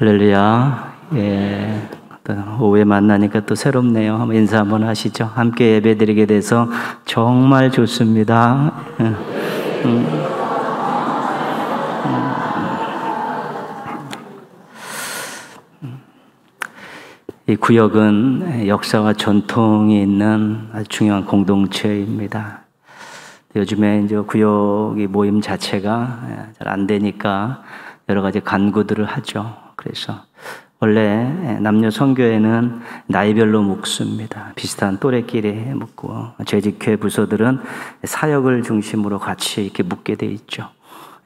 할렐루야. 예. 오후에 만나니까 또 새롭네요. 한번 인사 한번 하시죠. 함께 예배 드리게 돼서 정말 좋습니다. 예. 음. 음. 이 구역은 역사와 전통이 있는 아주 중요한 공동체입니다. 요즘에 이제 구역이 모임 자체가 잘 안 되니까 여러 가지 간구들을 하죠. 그래서 원래 남녀 선교회는 나이별로 묶습니다. 비슷한 또래끼리 묶고 재직회 부서들은 사역을 중심으로 같이 이렇게 묶게 돼 있죠.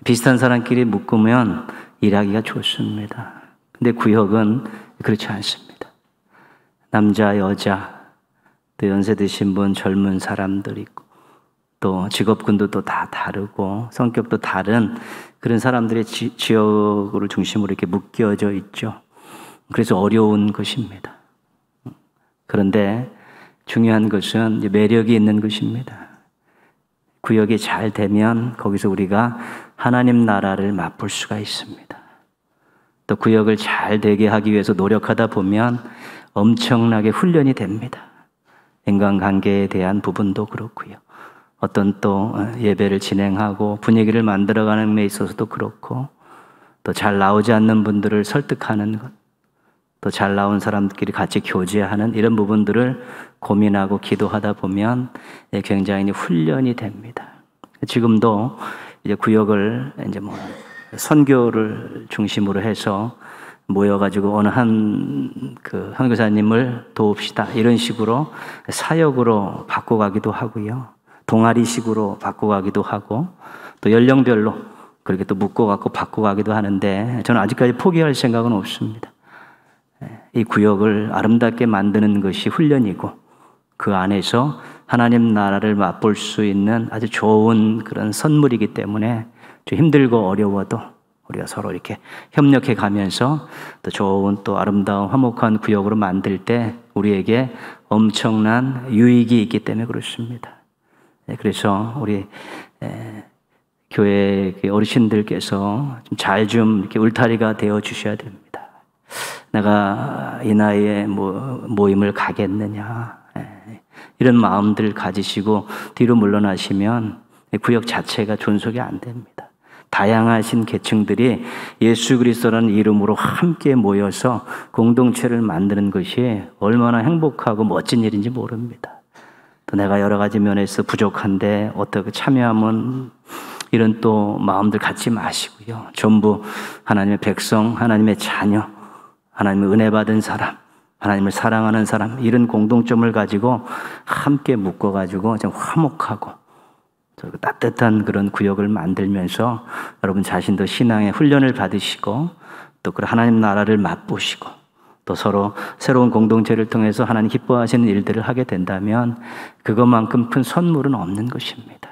비슷한 사람끼리 묶으면 일하기가 좋습니다. 근데 구역은 그렇지 않습니다. 남자, 여자, 또 연세 드신 분, 젊은 사람들 있고 또 직업군도 또 다 다르고 성격도 다른 그런 사람들의 지, 지역을 중심으로 이렇게 묶여져 있죠. 그래서 어려운 것입니다. 그런데 중요한 것은 매력이 있는 것입니다. 구역이 잘 되면 거기서 우리가 하나님 나라를 맛볼 수가 있습니다. 또 구역을 잘 되게 하기 위해서 노력하다 보면 엄청나게 훈련이 됩니다. 인간관계에 대한 부분도 그렇고요. 어떤 또 예배를 진행하고 분위기를 만들어가는 데 있어서도 그렇고 또 잘 나오지 않는 분들을 설득하는 것, 또 잘 나온 사람들끼리 같이 교제하는 이런 부분들을 고민하고 기도하다 보면 예, 굉장히 훈련이 됩니다. 지금도 이제 구역을 이제 뭐 선교를 중심으로 해서 모여가지고 어느 한그 선교사님을 도웁시다 이런 식으로 사역으로 바꿔가기도 하고요. 동아리식으로 바꿔가기도 하고 또 연령별로 그렇게 또 묶어갖고 바꿔가기도 하는데 저는 아직까지 포기할 생각은 없습니다. 예, 이 구역을 아름답게 만드는 것이 훈련이고 그 안에서 하나님 나라를 맛볼 수 있는 아주 좋은 그런 선물이기 때문에 좀 힘들고 어려워도 우리가 서로 이렇게 협력해 가면서 또 좋은 또 아름다운 화목한 구역으로 만들 때 우리에게 엄청난 유익이 있기 때문에 그렇습니다. 네, 그래서 우리 교회 그 어르신들께서 잘좀 이렇게 울타리가 되어 주셔야 됩니다. 내가 이 나이에 뭐 모임을 가겠느냐 이런 마음들 가지시고 뒤로 물러나시면 구역 자체가 존속이 안 됩니다. 다양하신 계층들이 예수 그리스도라는 이름으로 함께 모여서 공동체를 만드는 것이 얼마나 행복하고 멋진 일인지 모릅니다. 또 내가 여러 가지 면에서 부족한데 어떻게 참여하면 이런 또 마음들 갖지 마시고요. 전부 하나님의 백성, 하나님의 자녀, 하나님의 은혜 받은 사람, 하나님을 사랑하는 사람 이런 공동점을 가지고 함께 묶어 가지고 좀 화목하고 따뜻한 그런 구역을 만들면서 여러분 자신도 신앙의 훈련을 받으시고 또 그 하나님 나라를 맛보시고 또 서로 새로운 공동체를 통해서 하나님 기뻐하시는 일들을 하게 된다면 그것만큼 큰 선물은 없는 것입니다.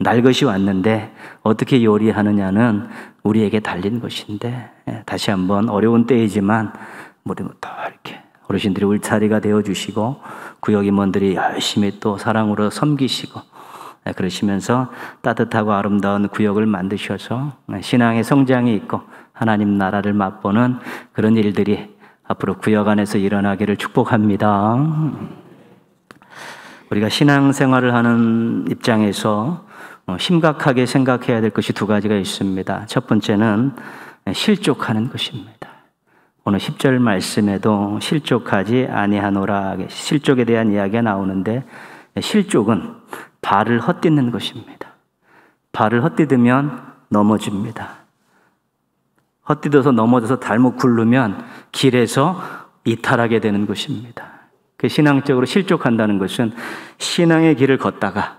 날 것이 왔는데 어떻게 요리하느냐는 우리에게 달린 것인데 예, 다시 한번 어려운 때이지만 모두 이렇게 어르신들이 울차리가 되어 주시고 구역 임원들이 열심히 또 사랑으로 섬기시고 예, 그러시면서 따뜻하고 아름다운 구역을 만드셔서 예, 신앙의 성장이 있고 하나님 나라를 맛보는 그런 일들이 앞으로 구역 안에서 일어나기를 축복합니다. 우리가 신앙생활을 하는 입장에서 어, 심각하게 생각해야 될 것이 두 가지가 있습니다. 첫 번째는 실족하는 것입니다. 오늘 10절 말씀에도 실족하지 아니하노라 실족에 대한 이야기가 나오는데 실족은 발을 헛디는 것입니다. 발을 헛디디면 넘어집니다. 헛디뎌서 넘어져서 잘못 굴르면 길에서 이탈하게 되는 것입니다. 그 신앙적으로 실족한다는 것은 신앙의 길을 걷다가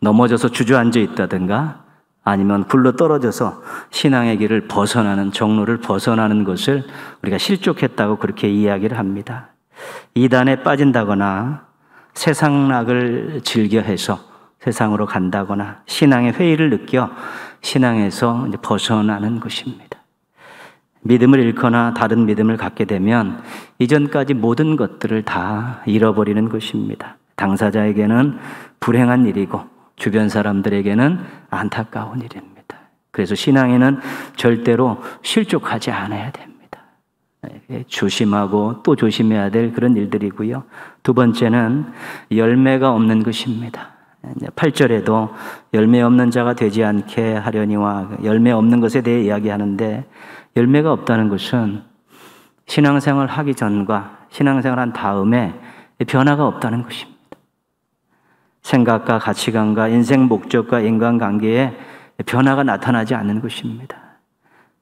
넘어져서 주저앉아 있다든가 아니면 굴러 떨어져서 신앙의 길을 벗어나는 정로를 벗어나는 것을 우리가 실족했다고 그렇게 이야기를 합니다. 이단에 빠진다거나 세상락을 즐겨해서 세상으로 간다거나 신앙의 회의를 느껴 신앙에서 벗어나는 것입니다. 믿음을 잃거나 다른 믿음을 갖게 되면 이전까지 모든 것들을 다 잃어버리는 것입니다. 당사자에게는 불행한 일이고 주변 사람들에게는 안타까운 일입니다. 그래서 신앙에는 절대로 실족하지 않아야 됩니다. 예, 조심하고 또 조심해야 될 그런 일들이고요. 두 번째는 열매가 없는 것입니다. 8절에도 열매 없는 자가 되지 않게 하려니와 열매 없는 것에 대해 이야기하는데 열매가 없다는 것은 신앙생활 하기 전과 신앙생활 한 다음에 변화가 없다는 것입니다. 생각과 가치관과 인생 목적과 인간관계에 변화가 나타나지 않는 것입니다.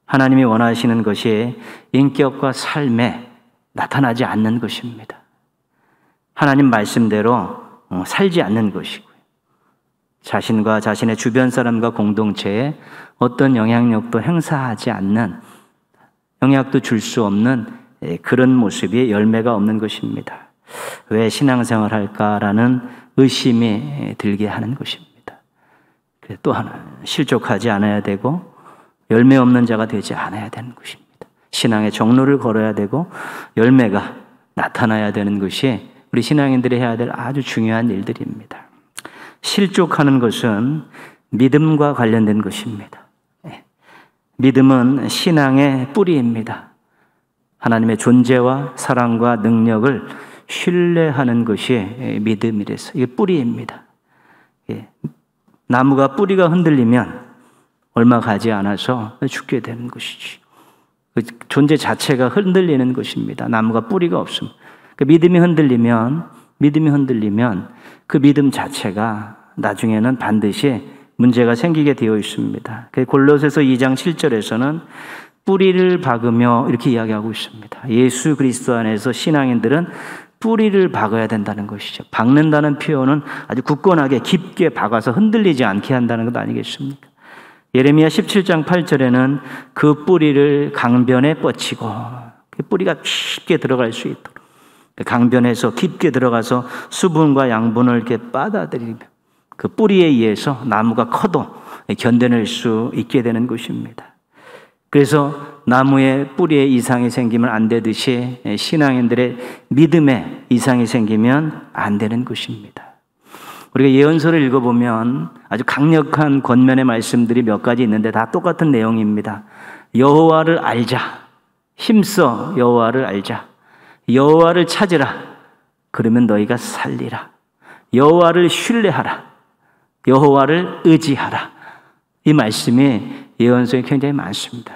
하나님이 원하시는 것이 인격과 삶에 나타나지 않는 것입니다. 하나님 말씀대로 어, 살지 않는 것이고요. 자신과 자신의 주변 사람과 공동체에 어떤 영향력도 행사하지 않는 영약도줄수 없는 예, 그런 모습이 열매가 없는 것입니다. 왜 신앙생활 할까라는 의심이 예, 들게 하는 것입니다. 또 하나, 실족하지 않아야 되고, 열매 없는 자가 되지 않아야 되는 것입니다. 신앙의 정로를 걸어야 되고, 열매가 나타나야 되는 것이 우리 신앙인들이 해야 될 아주 중요한 일들입니다. 실족하는 것은 믿음과 관련된 것입니다. 믿음은 신앙의 뿌리입니다. 하나님의 존재와 사랑과 능력을 신뢰하는 것이 믿음이래서 이게 뿌리입니다. 예. 나무가 뿌리가 흔들리면 얼마 가지 않아서 죽게 되는 것이지. 그 존재 자체가 흔들리는 것입니다. 나무가 뿌리가 없음. 그 믿음이 흔들리면 믿음이 흔들리면 그 믿음 자체가 나중에는 반드시 문제가 생기게 되어 있습니다. 골로새서 2장 7절에서는 뿌리를 박으며 이렇게 이야기하고 있습니다. 예수 그리스도 안에서 신앙인들은 뿌리를 박아야 된다는 것이죠. 박는다는 표현은 아주 굳건하게 깊게 박아서 흔들리지 않게 한다는 것 아니겠습니까? 예레미야 17장 8절에는 그 뿌리를 강변에 뻗치고 그 뿌리가 깊게 들어갈 수 있도록 그 강변에서 깊게 들어가서 수분과 양분을 이렇게 빠다들이며 그 뿌리에 의해서 나무가 커도 견뎌낼 수 있게 되는 것입니다. 그래서 나무의 뿌리에 이상이 생기면 안 되듯이 신앙인들의 믿음에 이상이 생기면 안 되는 것입니다. 우리가 예언서를 읽어보면 아주 강력한 권면의 말씀들이 몇 가지 있는데 다 똑같은 내용입니다. 여호와를 알자. 힘써 여호와를 알자. 여호와를 찾으라. 그러면 너희가 살리라. 여호와를 신뢰하라. 여호와를 의지하라. 이 말씀이 예언서에 굉장히 많습니다.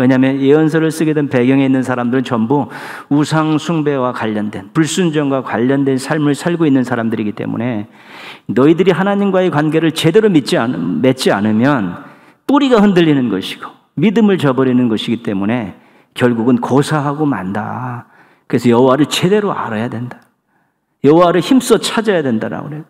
왜냐하면 예언서를 쓰게 된 배경에 있는 사람들은 전부 우상 숭배와 관련된 불순종과 관련된 삶을 살고 있는 사람들이기 때문에 너희들이 하나님과의 관계를 제대로 믿지 않, 맺지 않으면 뿌리가 흔들리는 것이고 믿음을 저버리는 것이기 때문에 결국은 고사하고 만다. 그래서 여호와를 제대로 알아야 된다. 여호와를 힘써 찾아야 된다라고 그래요.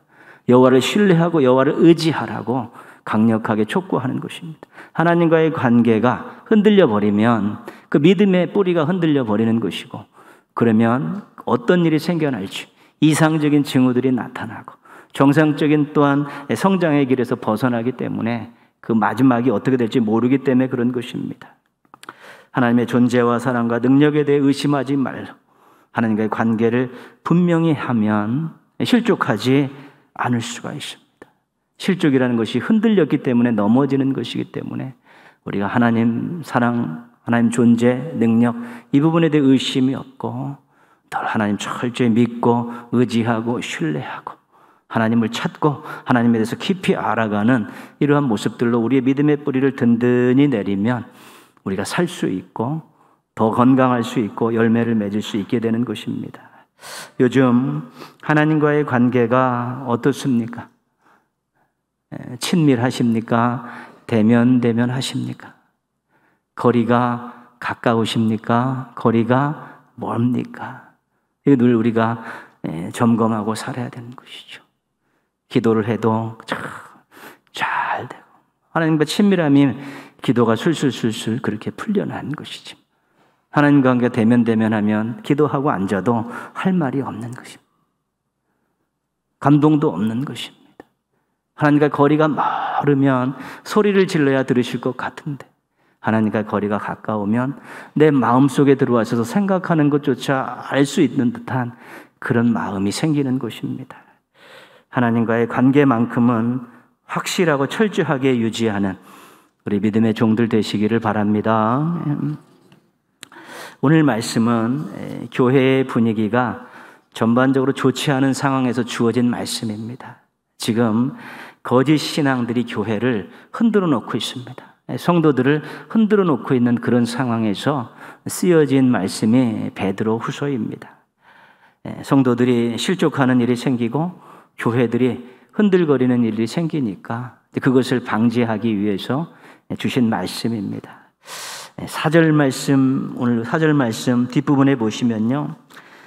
여호와를 신뢰하고 여호와를 의지하라고 강력하게 촉구하는 것입니다. 하나님과의 관계가 흔들려 버리면 그 믿음의 뿌리가 흔들려 버리는 것이고 그러면 어떤 일이 생겨날지 이상적인 징후들이 나타나고 정상적인 또한 성장의 길에서 벗어나기 때문에 그 마지막이 어떻게 될지 모르기 때문에 그런 것입니다. 하나님의 존재와 사랑과 능력에 대해 의심하지 말라. 하나님과의 관계를 분명히 하면 실족하지 않을 수가 있습니다. 실족이라는 것이 흔들렸기 때문에 넘어지는 것이기 때문에 우리가 하나님 사랑, 하나님 존재, 능력 이 부분에 대해 의심이 없고 덜 하나님 철저히 믿고 의지하고 신뢰하고 하나님을 찾고 하나님에 대해서 깊이 알아가는 이러한 모습들로 우리의 믿음의 뿌리를 든든히 내리면 우리가 살 수 있고 더 건강할 수 있고 열매를 맺을 수 있게 되는 것입니다. 요즘 하나님과의 관계가 어떻습니까? 예, 친밀하십니까? 대면 대면 하십니까? 거리가 가까우십니까? 거리가 뭡니까? 이거 늘 우리가 예, 점검하고 살아야 되는 것이죠. 기도를 해도 잘 되고 하나님과 친밀함이 기도가 술술술술 그렇게 풀려난 것이지. 하나님과 함께 대면 대면하면 기도하고 앉아도 할 말이 없는 것입니다. 감동도 없는 것입니다. 하나님과 거리가 멀으면 소리를 질러야 들으실 것 같은데 하나님과 거리가 가까우면 내 마음속에 들어와서 생각하는 것조차 알 수 있는 듯한 그런 마음이 생기는 것입니다. 하나님과의 관계만큼은 확실하고 철저하게 유지하는 우리 믿음의 종들 되시기를 바랍니다. 오늘 말씀은 교회의 분위기가 전반적으로 좋지 않은 상황에서 주어진 말씀입니다. 지금 거짓 신앙들이 교회를 흔들어 놓고 있습니다. 성도들을 흔들어 놓고 있는 그런 상황에서 쓰여진 말씀이 베드로 후서입니다. 성도들이 실족하는 일이 생기고 교회들이 흔들거리는 일이 생기니까 그것을 방지하기 위해서 주신 말씀입니다. 네, 사절 말씀, 오늘 사절 말씀 뒷부분에 보시면요.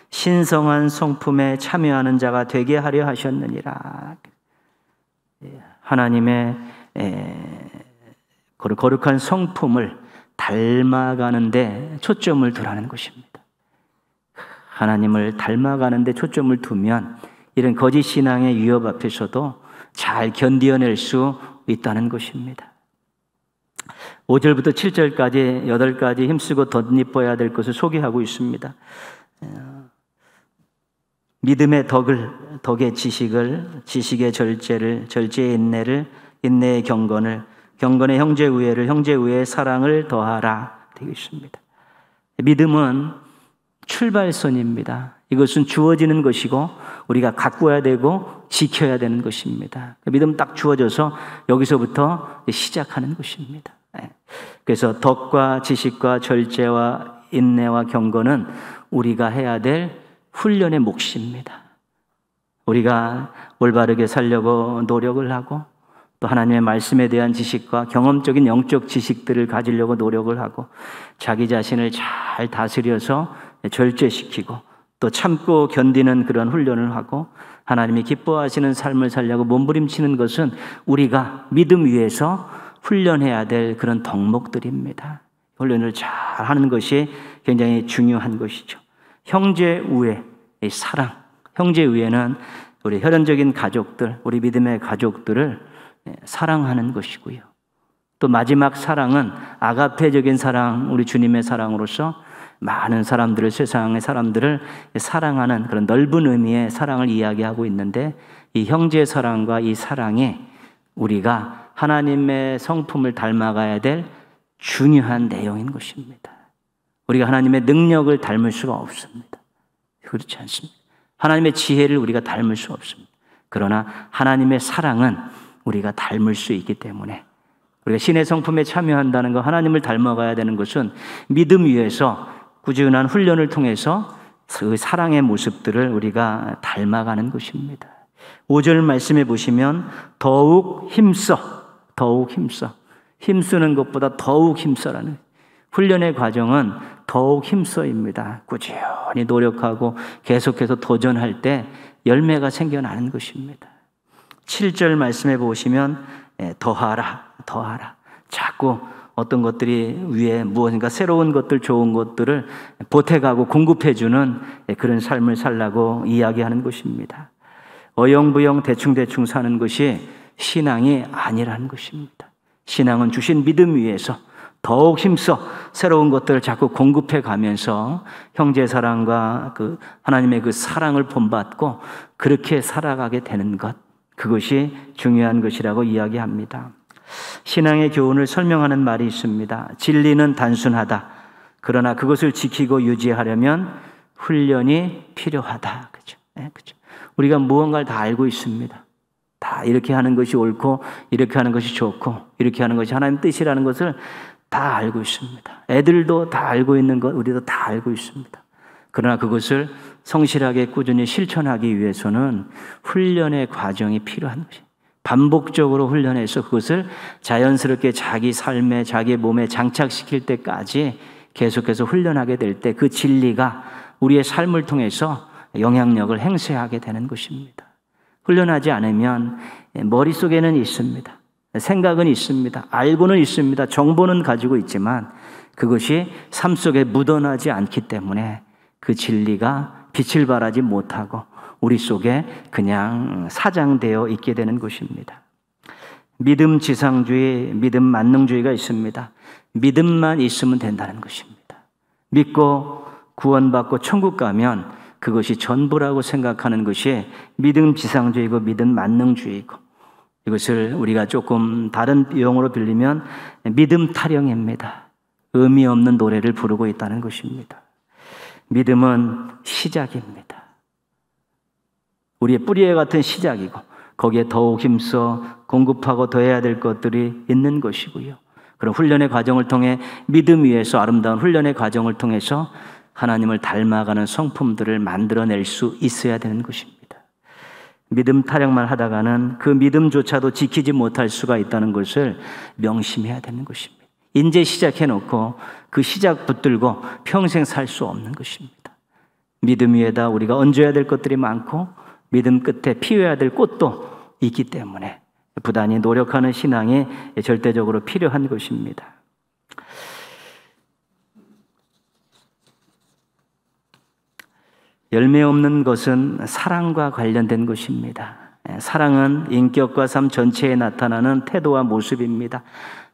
신성한 성품에 참여하는 자가 되게 하려 하셨느니라. 예, 하나님의 예, 거룩한 성품을 닮아가는데 초점을 두라는 것입니다. 하나님을 닮아가는데 초점을 두면 이런 거짓 신앙의 위협 앞에서도 잘견뎌낼수 있다는 것입니다. 5절부터 7절까지 8가지 힘쓰고 덧입어야 될 것을 소개하고 있습니다. 어, 믿음의 덕을, 덕의 지식을, 지식의 절제를, 절제의 인내를, 인내의 경건을, 경건의 형제 우애를, 형제 우애의 사랑을 더하라 되어 있습니다. 믿음은 출발선입니다. 이것은 주어지는 것이고 우리가 가꾸어야 되고 지켜야 되는 것입니다. 믿음 딱 주어져서 여기서부터 시작하는 것입니다. 네. 그래서 덕과 지식과 절제와 인내와 경건은 우리가 해야 될 훈련의 몫입니다. 우리가 올바르게 살려고 노력을 하고 또 하나님의 말씀에 대한 지식과 경험적인 영적 지식들을 가지려고 노력을 하고 자기 자신을 잘 다스려서 절제시키고 또 참고 견디는 그런 훈련을 하고 하나님이 기뻐하시는 삶을 살려고 몸부림치는 것은 우리가 믿음 위에서 훈련해야 될 그런 덕목들입니다. 훈련을 잘 하는 것이 굉장히 중요한 것이죠. 형제 우애, 사랑. 형제 우애는 우리 혈연적인 가족들, 우리 믿음의 가족들을 예, 사랑하는 것이고요. 또 마지막 사랑은 아가페적인 사랑, 우리 주님의 사랑으로서 많은 사람들을 세상의 사람들을 사랑하는 그런 넓은 의미의 사랑을 이야기하고 있는데 이 형제 사랑과 이 사랑에 우리가 하나님의 성품을 닮아가야 될 중요한 내용인 것입니다. 우리가 하나님의 능력을 닮을 수가 없습니다. 그렇지 않습니다. 하나님의 지혜를 우리가 닮을 수 없습니다. 그러나 하나님의 사랑은 우리가 닮을 수 있기 때문에 우리가 신의 성품에 참여한다는 것, 하나님을 닮아가야 되는 것은 믿음 위에서 꾸준한 훈련을 통해서 그 사랑의 모습들을 우리가 닮아가는 것입니다. 5절 말씀해 보시면 더욱 힘써 더욱 힘써. 힘쓰는 것보다 더욱 힘써라는. 훈련의 과정은 더욱 힘써입니다. 꾸준히 노력하고 계속해서 도전할 때 열매가 생겨나는 것입니다. 7절 말씀해 보시면 예, 더하라, 더하라. 자꾸 어떤 것들이 위에 무엇인가 새로운 것들, 좋은 것들을 보태가고 공급해주는 예, 그런 삶을 살라고 이야기하는 것입니다. 어영부영 대충대충 사는 것이 신앙이 아니라는 것입니다. 신앙은 주신 믿음 위에서 더욱 힘써 새로운 것들을 자꾸 공급해 가면서 형제 사랑과 그 하나님의 그 사랑을 본받고 그렇게 살아가게 되는 것. 그것이 중요한 것이라고 이야기합니다. 신앙의 교훈을 설명하는 말이 있습니다. 진리는 단순하다. 그러나 그것을 지키고 유지하려면 훈련이 필요하다. 그죠? 네, 그죠? 우리가 무언가를 다 알고 있습니다. 다 이렇게 하는 것이 옳고 이렇게 하는 것이 좋고 이렇게 하는 것이 하나님 뜻이라는 것을 다 알고 있습니다. 애들도 다 알고 있는 것 우리도 다 알고 있습니다. 그러나 그것을 성실하게 꾸준히 실천하기 위해서는 훈련의 과정이 필요한 것이 반복적으로 훈련해서 그것을 자연스럽게 자기 삶에 자기 몸에 장착시킬 때까지 계속해서 훈련하게 될 때 그 진리가 우리의 삶을 통해서 영향력을 행세하게 되는 것입니다. 훈련하지 않으면 머릿속에는 있습니다. 생각은 있습니다. 알고는 있습니다. 정보는 가지고 있지만 그것이 삶 속에 묻어나지 않기 때문에 그 진리가 빛을 발하지 못하고 우리 속에 그냥 사장되어 있게 되는 것입니다. 믿음 지상주의, 믿음 만능주의가 있습니다. 믿음만 있으면 된다는 것입니다. 믿고 구원받고 천국 가면 그것이 전부라고 생각하는 것이 믿음 지상주의고 믿음 만능주의고 이것을 우리가 조금 다른 용어로 빌리면 믿음 타령입니다. 의미 없는 노래를 부르고 있다는 것입니다. 믿음은 시작입니다. 우리의 뿌리에 같은 시작이고 거기에 더욱 힘써 공급하고 더해야 될 것들이 있는 것이고요. 그런 훈련의 과정을 통해 믿음 위에서 아름다운 훈련의 과정을 통해서 하나님을 닮아가는 성품들을 만들어낼 수 있어야 되는 것입니다. 믿음 타령만 하다가는 그 믿음조차도 지키지 못할 수가 있다는 것을 명심해야 되는 것입니다. 인제 시작해놓고 그 시작 붙들고 평생 살 수 없는 것입니다. 믿음 위에다 우리가 얹어야 될 것들이 많고 믿음 끝에 피워야 될 꽃도 있기 때문에 부단히 노력하는 신앙이 절대적으로 필요한 것입니다. 열매 없는 것은 사랑과 관련된 것입니다. 예, 사랑은 인격과 삶 전체에 나타나는 태도와 모습입니다.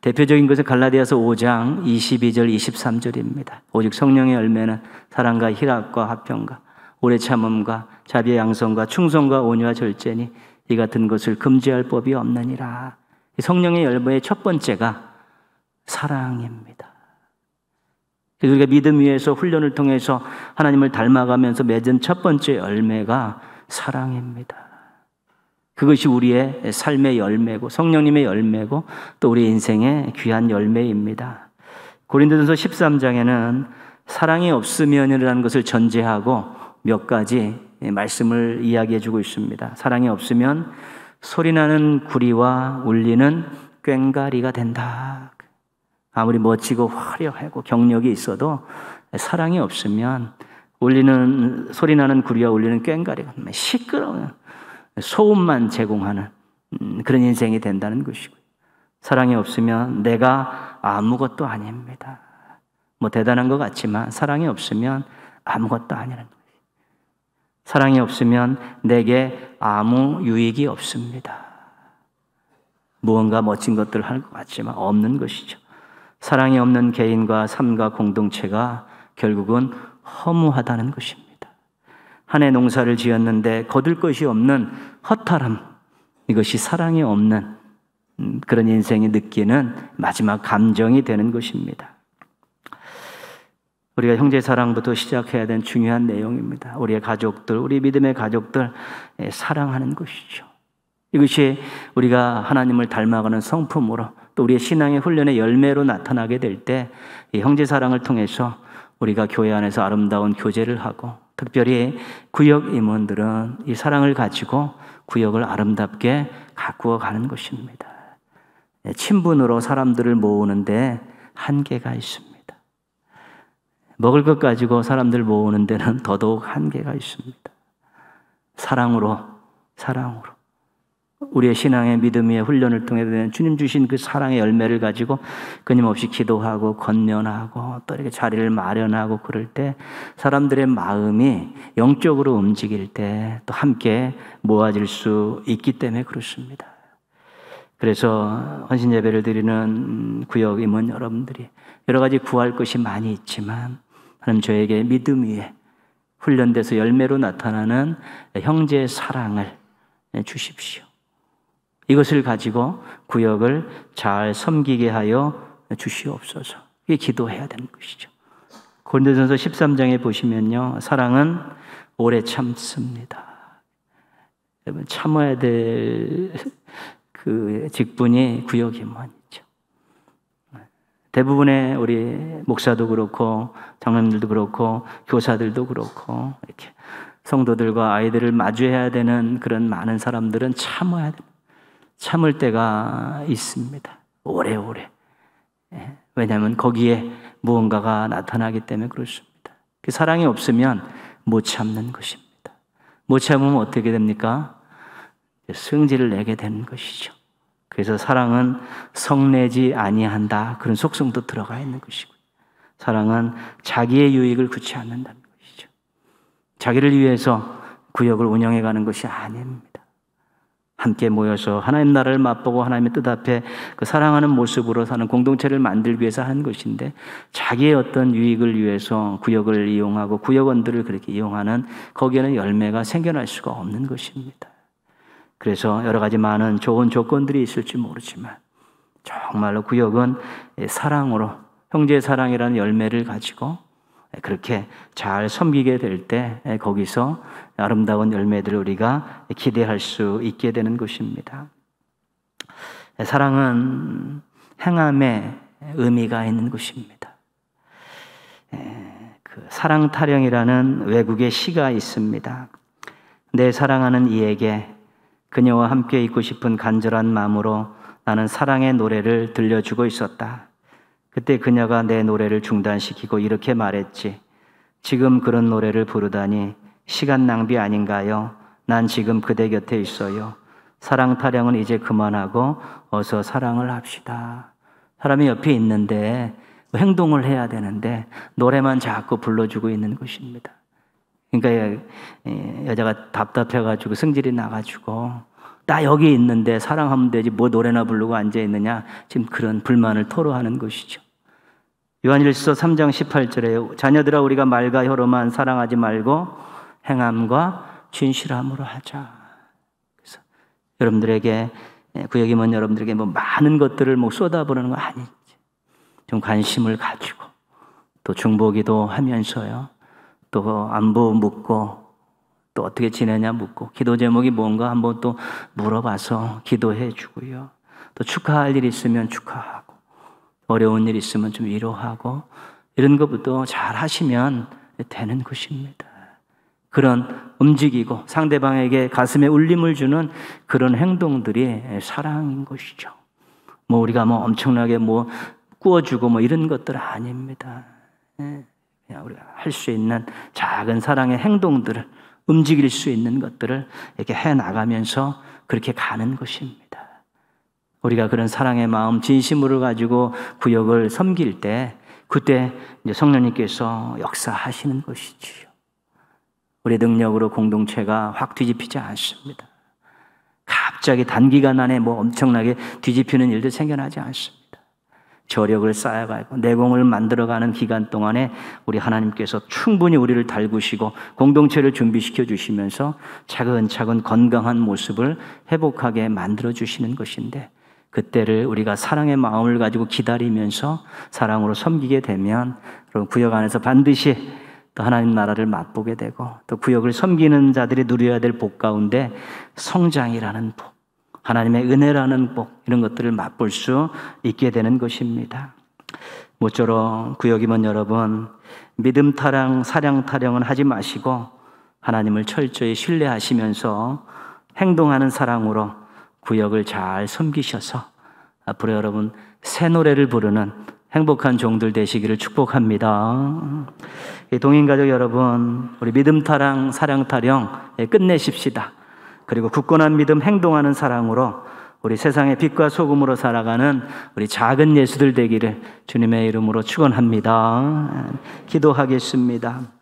대표적인 것은 갈라디아서 5장 22절 23절입니다. 오직 성령의 열매는 사랑과 희락과 화평과 오래 참음과 자비의 양성과 충성과 온유와 절제니 이 같은 것을 금지할 법이 없느니라. 성령의 열매의 첫 번째가 사랑입니다. 그래서 우리가 믿음 위에서 훈련을 통해서 하나님을 닮아가면서 맺은 첫 번째 열매가 사랑입니다. 그것이 우리의 삶의 열매고 성령님의 열매고 또 우리 인생의 귀한 열매입니다. 고린도전서 13장에는 사랑이 없으면이라는 것을 전제하고 몇 가지 말씀을 이야기해 주고 있습니다. 사랑이 없으면 소리나는 구리와 울리는 꽹가리가 된다. 아무리 멋지고 화려하고 경력이 있어도 사랑이 없으면 울리는 소리 나는 구리와 울리는 꽹가리가 시끄러운 소음만 제공하는 음, 그런 인생이 된다는 것이고 사랑이 없으면 내가 아무것도 아닙니다. 뭐 대단한 것 같지만 사랑이 없으면 아무것도 아니라는 거예요. 사랑이 없으면 내게 아무 유익이 없습니다. 무언가 멋진 것들 할것 같지만 없는 것이죠. 사랑이 없는 개인과 삶과 공동체가 결국은 허무하다는 것입니다. 한 해 농사를 지었는데 거둘 것이 없는 허탈함, 이것이 사랑이 없는 음, 그런 인생이 느끼는 마지막 감정이 되는 것입니다. 우리가 형제 사랑부터 시작해야 되는 중요한 내용입니다. 우리의 가족들, 우리 믿음의 가족들 예, 사랑하는 것이죠. 이것이 우리가 하나님을 닮아가는 성품으로 또 우리의 신앙의 훈련의 열매로 나타나게 될때이 형제 사랑을 통해서 우리가 교회 안에서 아름다운 교제를 하고 특별히 구역 임원들은 이 사랑을 가지고 구역을 아름답게 가꾸어 가는 것입니다. 예, 친분으로 사람들을 모으는데 한계가 있습니다. 먹을 것 가지고 사람들 모으는 데는 더더욱 한계가 있습니다. 사랑으로, 사랑으로. 우리의 신앙의 믿음의 훈련을 통해 되는 주님 주신 그 사랑의 열매를 가지고 끊임없이 기도하고 건면하고 또 이렇게 자리를 마련하고 그럴 때 사람들의 마음이 영적으로 움직일 때 또 함께 모아질 수 있기 때문에 그렇습니다. 그래서 헌신 예배를 드리는 구역 이면 여러분들이 여러 가지 구할 것이 많이 있지만 하나님 저에게 믿음 위에 훈련돼서 열매로 나타나는 형제의 사랑을 주십시오. 이것을 가지고 구역을 잘 섬기게 하여 주시옵소서. 이게 기도해야 되는 것이죠. 고린도전서 13장에 보시면요. 사랑은 오래 참습니다. 여러분 참아야 될 그 직분이 구역 임원이죠. 대부분의 우리 목사도 그렇고 장로님들도 그렇고 교사들도 그렇고 이렇게 성도들과 아이들을 마주해야 되는 그런 많은 사람들은 참아야 됩니다. 참을 때가 있습니다. 오래오래. 예, 왜냐하면 거기에 무언가가 나타나기 때문에 그렇습니다. 그 사랑이 없으면 못 참는 것입니다. 못 참으면 어떻게 됩니까? 승질을 내게 되는 것이죠. 그래서 사랑은 성내지 아니한다 그런 속성도 들어가 있는 것이고 사랑은 자기의 유익을 굳이 않는다는 것이죠. 자기를 위해서 구역을 운영해 가는 것이 아닙니다. 함께 모여서 하나님 나라를 맛보고 하나님의 뜻 앞에 그 사랑하는 모습으로 사는 공동체를 만들기 위해서 한 것인데 자기의 어떤 유익을 위해서 구역을 이용하고 구역원들을 그렇게 이용하는 거기에는 열매가 생겨날 수가 없는 것입니다. 그래서 여러 가지 많은 좋은 조건들이 있을지 모르지만 정말로 구역은 사랑으로 형제 사랑이라는 열매를 가지고 그렇게 잘 섬기게 될 때 거기서 아름다운 열매들을 우리가 기대할 수 있게 되는 것입니다. 사랑은 행함의 의미가 있는 것입니다. 그 사랑 타령이라는 외국의 시가 있습니다. 내 사랑하는 이에게 그녀와 함께 있고 싶은 간절한 마음으로 나는 사랑의 노래를 들려주고 있었다. 그때 그녀가 내 노래를 중단시키고 이렇게 말했지. 지금 그런 노래를 부르다니 시간 낭비 아닌가요? 난 지금 그대 곁에 있어요. 사랑 타령은 이제 그만하고 어서 사랑을 합시다. 사람이 옆에 있는데 행동을 해야 되는데 노래만 자꾸 불러주고 있는 것입니다. 그러니까 예, 예, 여자가 답답해가지고 승질이 나가지고 나 여기 있는데 사랑하면 되지 뭐 노래나 부르고 앉아 있느냐 지금 그런 불만을 토로하는 것이죠. 요한일서 3장 18절에 자녀들아 우리가 말과 혀로만 사랑하지 말고 행함과 진실함으로 하자. 그래서 여러분들에게 구역이면 예, 그 여러분들에게 뭐 많은 것들을 뭐쏟아부는건 아니지. 좀 관심을 가지고 또 중보기도 하면서요. 또 안부 묻고 또 어떻게 지내냐 묻고 기도 제목이 뭔가 한번 또 물어봐서 기도해 주고요. 또 축하할 일 있으면 축하하고 어려운 일 있으면 좀 위로하고 이런 것부터 잘 하시면 되는 것입니다. 그런 움직이고 상대방에게 가슴에 울림을 주는 그런 행동들이 사랑인 것이죠. 뭐 우리가 뭐 엄청나게 뭐 꾸어주고 뭐 이런 것들 아닙니다. 예, 그냥 우리가 할 수 있는 작은 사랑의 행동들을 움직일 수 있는 것들을 이렇게 해 나가면서 그렇게 가는 것입니다. 우리가 그런 사랑의 마음, 진심으로 가지고 구역을 섬길 때, 그때 이제 성령님께서 역사하시는 것이지요. 우리 능력으로 공동체가 확 뒤집히지 않습니다. 갑자기 단기간 안에 뭐 엄청나게 뒤집히는 일도 생겨나지 않습니다. 저력을 쌓아가고 내공을 만들어가는 기간 동안에 우리 하나님께서 충분히 우리를 달구시고 공동체를 준비시켜 주시면서 차근차근 건강한 모습을 회복하게 만들어 주시는 것인데 그때를 우리가 사랑의 마음을 가지고 기다리면서 사랑으로 섬기게 되면 그런 구역 안에서 반드시 또 하나님 나라를 맛보게 되고 또 구역을 섬기는 자들이 누려야 될 복 가운데 성장이라는 복 하나님의 은혜라는 복, 이런 것들을 맛볼 수 있게 되는 것입니다. 모쪼록 구역이면 여러분, 믿음 타령, 사량 타령은 하지 마시고, 하나님을 철저히 신뢰하시면서 행동하는 사랑으로 구역을 잘 섬기셔서 앞으로 여러분 새 노래를 부르는 행복한 종들 되시기를 축복합니다. 동인 가족 여러분, 우리 믿음 타랑 사랑 타령 끝내십시다. 그리고 굳건한 믿음 행동하는 사랑으로 우리 세상의 빛과 소금으로 살아가는 우리 작은 예수들 되기를 주님의 이름으로 축원합니다. 기도하겠습니다.